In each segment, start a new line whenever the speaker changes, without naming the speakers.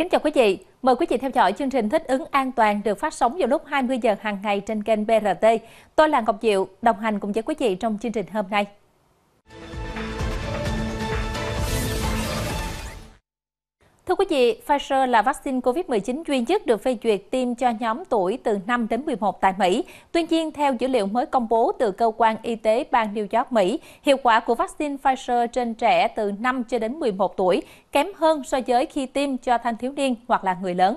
Kính chào quý vị, mời quý vị theo dõi chương trình Thích ứng an toàn được phát sóng vào lúc 20 giờ hàng ngày trên kênh BRT. Tôi là Ngọc Diệu, đồng hành cùng với quý vị trong chương trình hôm nay. Thưa quý vị, Pfizer là vaccine COVID-19 duy nhất được phê duyệt tiêm cho nhóm tuổi từ 5 đến 11 tại Mỹ. Tuy nhiên, theo dữ liệu mới công bố từ Cơ quan Y tế bang New York, Mỹ, hiệu quả của vaccine Pfizer trên trẻ từ 5 cho đến 11 tuổi kém hơn so với khi tiêm cho thanh thiếu niên hoặc là người lớn.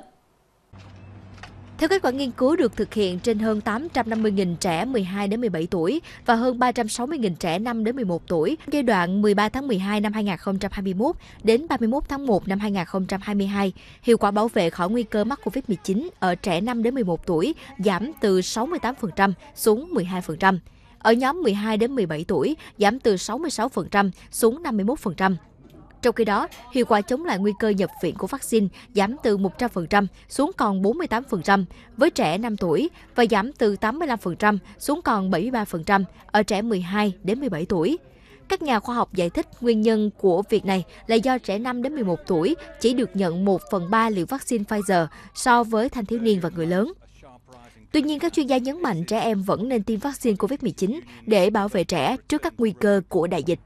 Theo kết quả nghiên cứu được thực hiện trên hơn 850.000 trẻ 12 đến 17 tuổi và hơn 360.000 trẻ 5 đến 11 tuổi giai đoạn 13 tháng 12 năm 2021 đến 31 tháng 1 năm 2022, hiệu quả bảo vệ khỏi nguy cơ mắc COVID-19 ở trẻ 5 đến 11 tuổi giảm từ 68% xuống 12%. Ở nhóm 12 đến 17 tuổi giảm từ 66% xuống 51%. Trong khi đó, hiệu quả chống lại nguy cơ nhập viện của vaccine giảm từ 100% xuống còn 48% với trẻ 5 tuổi và giảm từ 85% xuống còn 73% ở trẻ 12 đến 17 tuổi. Các nhà khoa học giải thích nguyên nhân của việc này là do trẻ 5 đến 11 tuổi chỉ được nhận 1 phần 3 liều vaccine Pfizer so với thanh thiếu niên và người lớn. Tuy nhiên, các chuyên gia nhấn mạnh trẻ em vẫn nên tiêm vaccine COVID-19 để bảo vệ trẻ trước các nguy cơ của đại dịch.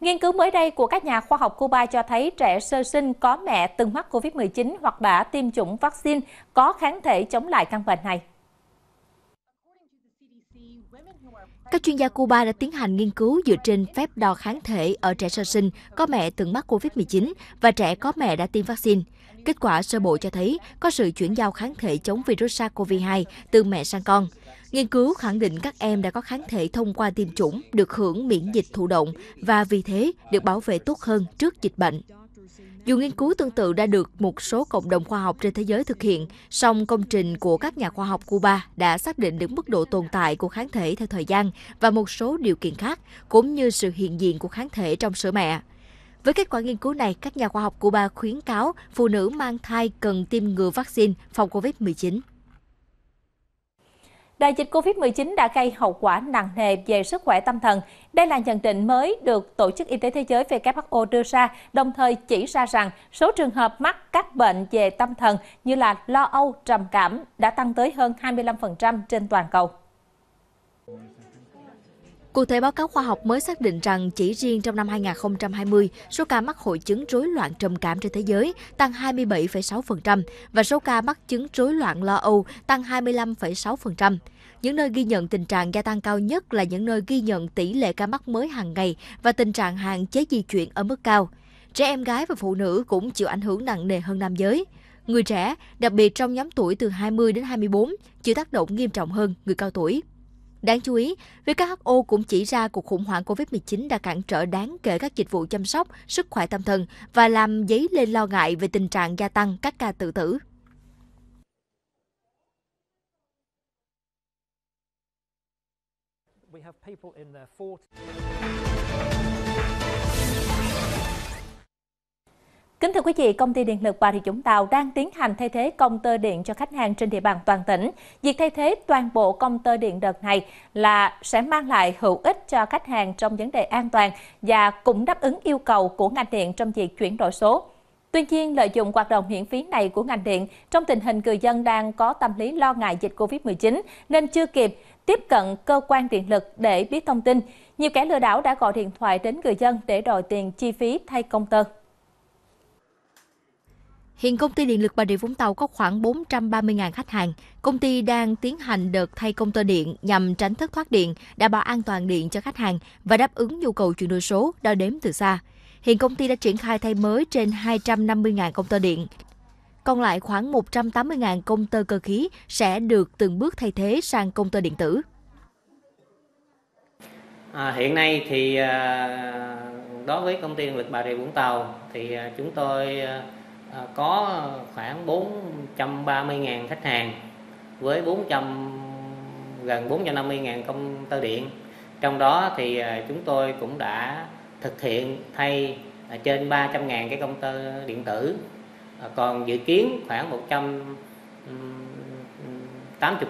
Nghiên cứu mới đây của các nhà khoa học Cuba cho thấy trẻ sơ sinh có mẹ từng mắc COVID-19 hoặc đã tiêm chủng vaccine có kháng thể chống lại căn bệnh này.
Các chuyên gia Cuba đã tiến hành nghiên cứu dựa trên phép đo kháng thể ở trẻ sơ sinh có mẹ từng mắc COVID-19 và trẻ có mẹ đã tiêm vaccine. Kết quả sơ bộ cho thấy có sự chuyển giao kháng thể chống virus SARS-CoV-2 từ mẹ sang con. Nghiên cứu khẳng định các em đã có kháng thể thông qua tiêm chủng, được hưởng miễn dịch thụ động và vì thế được bảo vệ tốt hơn trước dịch bệnh. Dù nghiên cứu tương tự đã được một số cộng đồng khoa học trên thế giới thực hiện, song công trình của các nhà khoa học Cuba đã xác định được mức độ tồn tại của kháng thể theo thời gian và một số điều kiện khác, cũng như sự hiện diện của kháng thể trong sữa mẹ. Với kết quả nghiên cứu này, các nhà khoa học Cuba khuyến cáo phụ nữ mang thai cần tiêm ngừa vaccine phòng COVID-19.
Đại dịch COVID-19 đã gây hậu quả nặng nề về sức khỏe tâm thần. Đây là nhận định mới được Tổ chức Y tế Thế giới WHO đưa ra, đồng thời chỉ ra rằng số trường hợp mắc các bệnh về tâm thần như là lo âu, trầm cảm đã tăng tới hơn 25% trên toàn cầu.
Cụ thể, báo cáo khoa học mới xác định rằng chỉ riêng trong năm 2020, số ca mắc hội chứng rối loạn trầm cảm trên thế giới tăng 27,6% và số ca mắc chứng rối loạn lo âu tăng 25,6%. Những nơi ghi nhận tình trạng gia tăng cao nhất là những nơi ghi nhận tỷ lệ ca mắc mới hàng ngày và tình trạng hạn chế di chuyển ở mức cao. Trẻ em gái và phụ nữ cũng chịu ảnh hưởng nặng nề hơn nam giới. Người trẻ, đặc biệt trong nhóm tuổi từ 20 đến 24, chịu tác động nghiêm trọng hơn người cao tuổi. Đáng chú ý, WHO cũng chỉ ra cuộc khủng hoảng COVID-19 đã cản trở đáng kể các dịch vụ chăm sóc, sức khỏe tâm thần và làm dấy lên lo ngại về tình trạng gia tăng các ca tự tử.
We have people in their 40 Kính thưa quý vị, công ty điện lực Bà Rịa Vũng Tàu đang tiến hành thay thế công tơ điện cho khách hàng trên địa bàn toàn tỉnh. Việc thay thế toàn bộ công tơ điện đợt này là sẽ mang lại hữu ích cho khách hàng trong vấn đề an toàn và cũng đáp ứng yêu cầu của ngành điện trong việc chuyển đổi số. Tuy nhiên, lợi dụng hoạt động miễn phí này của ngành điện trong tình hình người dân đang có tâm lý lo ngại dịch Covid-19 nên chưa kịp tiếp cận cơ quan điện lực để biết thông tin. Nhiều kẻ lừa đảo đã gọi điện thoại đến
người dân để đòi tiền chi phí thay công tơ. Hiện công ty điện lực Bà Rịa Vũng Tàu có khoảng 430.000 khách hàng. Công ty đang tiến hành đợt thay công tơ điện nhằm tránh thất thoát điện, đảm bảo an toàn điện cho khách hàng và đáp ứng nhu cầu chuyển đổi số đo đếm từ xa. Hiện công ty đã triển khai thay mới trên 250.000 công tơ điện. Còn lại khoảng 180.000 công tơ cơ khí sẽ được từng bước thay thế sang công tơ điện tử.
À, hiện nay thì à, đối với công ty điện lực Bà Rịa Vũng Tàu thì à, chúng tôi à, À, có khoảng 430.000 khách hàng với 400 gần 450.000 công tơ điện trong đó thì à, chúng tôi cũng đã thực hiện thay à, trên 300.000 cái công tơ điện tử còn dự kiến khoảng 180.000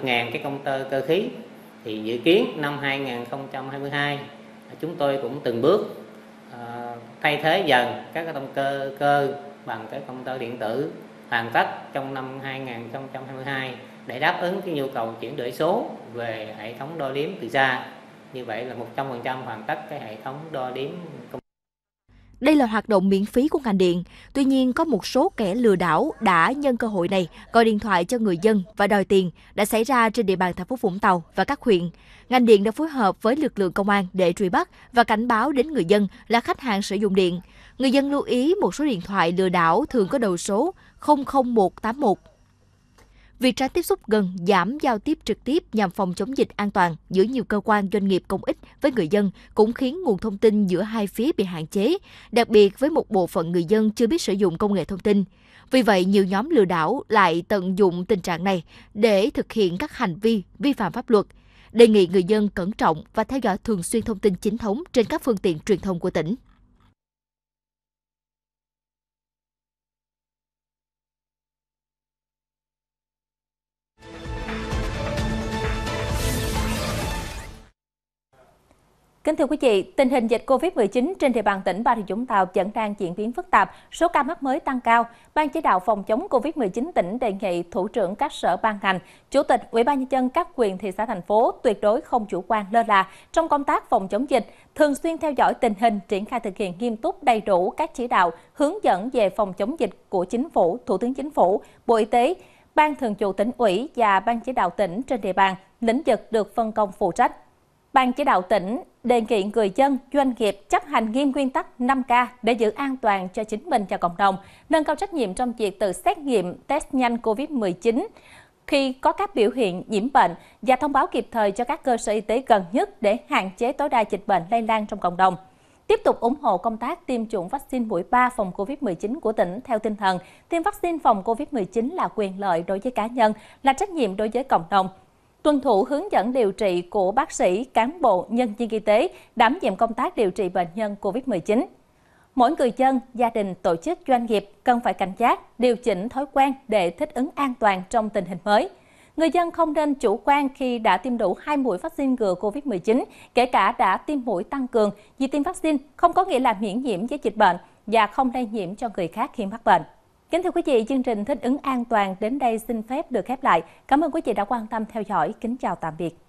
cái công tơ cơ khí thì dự kiến năm 2022 chúng tôi cũng từng bước thay thế dần các công cơ cơ bằng cái công tơ điện tử hoàn tất trong năm 2022 để đáp ứng cái nhu cầu chuyển đổi số về hệ thống đo đếm từ xa. Như vậy là 100% hoàn tất cái hệ thống đo đếm công
đây là hoạt động miễn phí của ngành điện. Tuy nhiên, có một số kẻ lừa đảo đã nhân cơ hội này gọi điện thoại cho người dân và đòi tiền đã xảy ra trên địa bàn thành phố Vũng Tàu và các huyện. Ngành điện đã phối hợp với lực lượng công an để truy bắt và cảnh báo đến người dân là khách hàng sử dụng điện. Người dân lưu ý một số điện thoại lừa đảo thường có đầu số 00181. Việc tránh tiếp xúc gần giảm giao tiếp trực tiếp nhằm phòng chống dịch an toàn giữa nhiều cơ quan doanh nghiệp công ích với người dân cũng khiến nguồn thông tin giữa hai phía bị hạn chế, đặc biệt với một bộ phận người dân chưa biết sử dụng công nghệ thông tin. Vì vậy, nhiều nhóm lừa đảo lại tận dụng tình trạng này để thực hiện các hành vi vi phạm pháp luật. Đề nghị người dân cẩn trọng và theo dõi thường xuyên thông tin chính thống trên các phương tiện truyền thông của tỉnh.
Kính thưa quý vị, tình hình dịch COVID-19 trên địa bàn tỉnh Bà Rịa Vũng Tàu vẫn đang diễn biến phức tạp, số ca mắc mới tăng cao. Ban chỉ đạo phòng chống COVID-19 tỉnh đề nghị thủ trưởng các sở ban ngành, chủ tịch Ủy ban nhân dân các quyền thị xã thành phố tuyệt đối không chủ quan lơ là trong công tác phòng chống dịch, thường xuyên theo dõi tình hình, triển khai thực hiện nghiêm túc đầy đủ các chỉ đạo, hướng dẫn về phòng chống dịch của chính phủ, Thủ tướng Chính phủ, Bộ Y tế, Ban Thường vụ tỉnh ủy và Ban chỉ đạo tỉnh trên địa bàn lĩnh vực được phân công phụ trách. Ban chỉ đạo tỉnh đề nghị người dân, doanh nghiệp chấp hành nghiêm nguyên tắc 5K để giữ an toàn cho chính mình và cộng đồng, nâng cao trách nhiệm trong việc tự xét nghiệm test nhanh COVID-19 khi có các biểu hiện nhiễm bệnh và thông báo kịp thời cho các cơ sở y tế gần nhất để hạn chế tối đa dịch bệnh lây lan trong cộng đồng. Tiếp tục ủng hộ công tác tiêm chủng vaccine mũi 3 phòng COVID-19 của tỉnh theo tinh thần, tiêm vaccine phòng COVID-19 là quyền lợi đối với cá nhân, là trách nhiệm đối với cộng đồng, tuân thủ hướng dẫn điều trị của bác sĩ, cán bộ, nhân viên y tế đảm nhiệm công tác điều trị bệnh nhân COVID-19. Mỗi người dân, gia đình, tổ chức, doanh nghiệp cần phải cảnh giác, điều chỉnh thói quen để thích ứng an toàn trong tình hình mới. Người dân không nên chủ quan khi đã tiêm đủ hai mũi vaccine ngừa COVID-19, kể cả đã tiêm mũi tăng cường, vì tiêm vaccine không có nghĩa là miễn nhiễm với dịch bệnh và không lây nhiễm cho người khác khi mắc bệnh. Kính thưa quý vị, chương trình Thích ứng an toàn đến đây xin phép được khép lại. Cảm ơn quý vị đã quan tâm theo dõi. Kính chào tạm biệt.